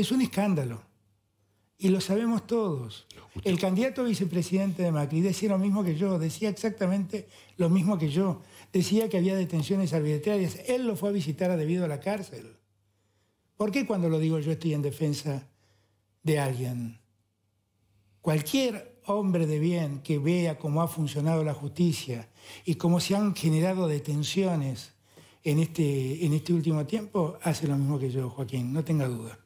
Es un escándalo. Y lo sabemos todos. El candidato vicepresidente de Macri decía lo mismo que yo, decía exactamente lo mismo que yo. Decía que había detenciones arbitrarias. Él lo fue a visitar debido a la cárcel. ¿Por qué cuando lo digo yo estoy en defensa de alguien? Cualquier hombre de bien que vea cómo ha funcionado la justicia y cómo se han generado detenciones en este, en este último tiempo, hace lo mismo que yo, Joaquín, no tenga duda.